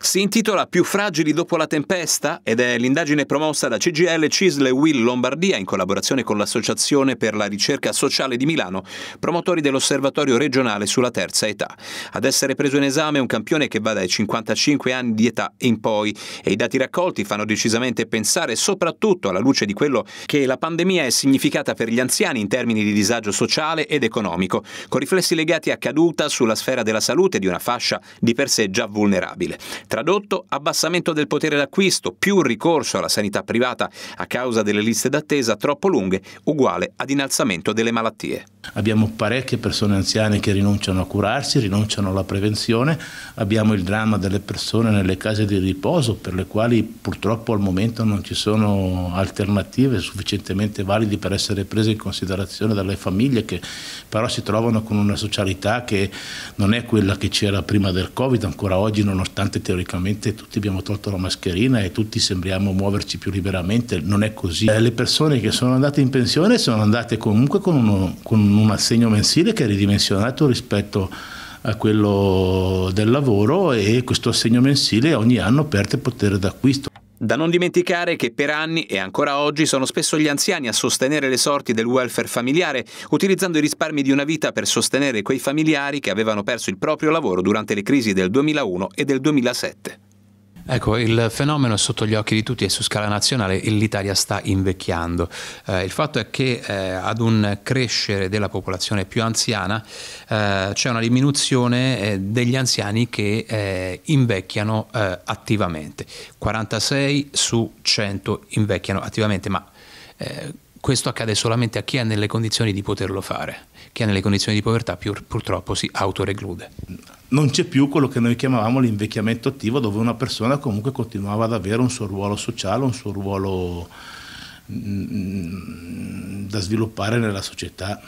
Si intitola Più fragili dopo la tempesta ed è l'indagine promossa da CGL, Cisle Will Lombardia in collaborazione con l'Associazione per la ricerca sociale di Milano, promotori dell'osservatorio regionale sulla terza età. Ad essere preso in esame un campione che va dai 55 anni di età in poi e i dati raccolti fanno decisamente pensare soprattutto alla luce di quello che la pandemia è significata per gli anziani in termini di disagio sociale ed economico, con riflessi legati a caduta sulla sfera della salute di una fascia di per sé già vulnerabile. Tradotto, abbassamento del potere d'acquisto più ricorso alla sanità privata a causa delle liste d'attesa troppo lunghe uguale ad innalzamento delle malattie. Abbiamo parecchie persone anziane che rinunciano a curarsi, rinunciano alla prevenzione, abbiamo il dramma delle persone nelle case di riposo per le quali purtroppo al momento non ci sono alternative sufficientemente valide per essere prese in considerazione dalle famiglie che però si trovano con una socialità che non è quella che c'era prima del Covid, ancora oggi nonostante teoricamente tutti abbiamo tolto la mascherina e tutti sembriamo muoverci più liberamente, non è così. Eh, le persone che sono andate in pensione sono andate comunque con uno, con uno un assegno mensile che è ridimensionato rispetto a quello del lavoro e questo assegno mensile ogni anno perde potere d'acquisto. Da non dimenticare che per anni e ancora oggi sono spesso gli anziani a sostenere le sorti del welfare familiare, utilizzando i risparmi di una vita per sostenere quei familiari che avevano perso il proprio lavoro durante le crisi del 2001 e del 2007. Ecco, il fenomeno è sotto gli occhi di tutti e su scala nazionale l'Italia sta invecchiando. Eh, il fatto è che eh, ad un crescere della popolazione più anziana eh, c'è una diminuzione eh, degli anziani che eh, invecchiano eh, attivamente. 46 su 100 invecchiano attivamente, ma questo accade solamente a chi è nelle condizioni di poterlo fare, chi è nelle condizioni di povertà pur, purtroppo si autoreclude. Non c'è più quello che noi chiamavamo l'invecchiamento attivo dove una persona comunque continuava ad avere un suo ruolo sociale, un suo ruolo mh, mm, da sviluppare nella società.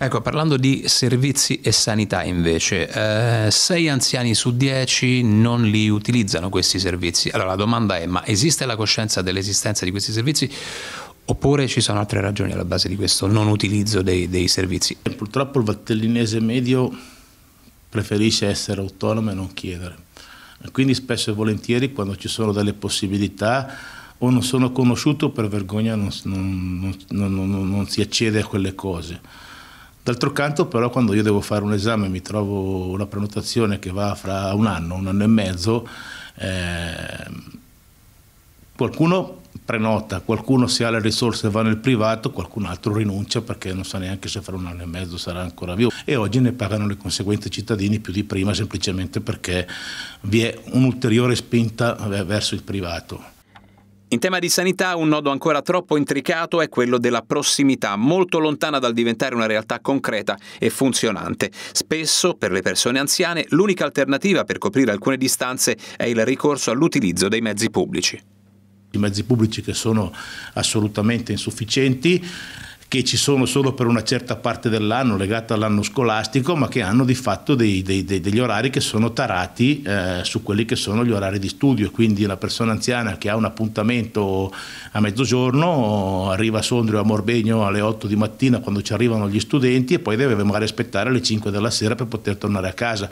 Ecco, parlando di servizi e sanità invece, eh, 6 anziani su dieci non li utilizzano questi servizi. Allora la domanda è, ma esiste la coscienza dell'esistenza di questi servizi Oppure ci sono altre ragioni alla base di questo non utilizzo dei, dei servizi? Eh, purtroppo il vattellinese medio preferisce essere autonomo e non chiedere. Quindi spesso e volentieri quando ci sono delle possibilità o non sono conosciuto per vergogna non, non, non, non si accede a quelle cose. D'altro canto però quando io devo fare un esame e mi trovo una prenotazione che va fra un anno, un anno e mezzo, eh, qualcuno prenota, qualcuno se ha le risorse va nel privato, qualcun altro rinuncia perché non sa neanche se fra un anno e mezzo sarà ancora vivo e oggi ne pagano le conseguenze i cittadini più di prima semplicemente perché vi è un'ulteriore spinta verso il privato. In tema di sanità un nodo ancora troppo intricato è quello della prossimità, molto lontana dal diventare una realtà concreta e funzionante. Spesso per le persone anziane l'unica alternativa per coprire alcune distanze è il ricorso all'utilizzo dei mezzi pubblici i mezzi pubblici che sono assolutamente insufficienti che ci sono solo per una certa parte dell'anno legata all'anno scolastico, ma che hanno di fatto dei, dei, dei, degli orari che sono tarati eh, su quelli che sono gli orari di studio, quindi la persona anziana che ha un appuntamento a mezzogiorno arriva a Sondrio a Morbegno alle 8 di mattina quando ci arrivano gli studenti e poi deve magari aspettare alle 5 della sera per poter tornare a casa.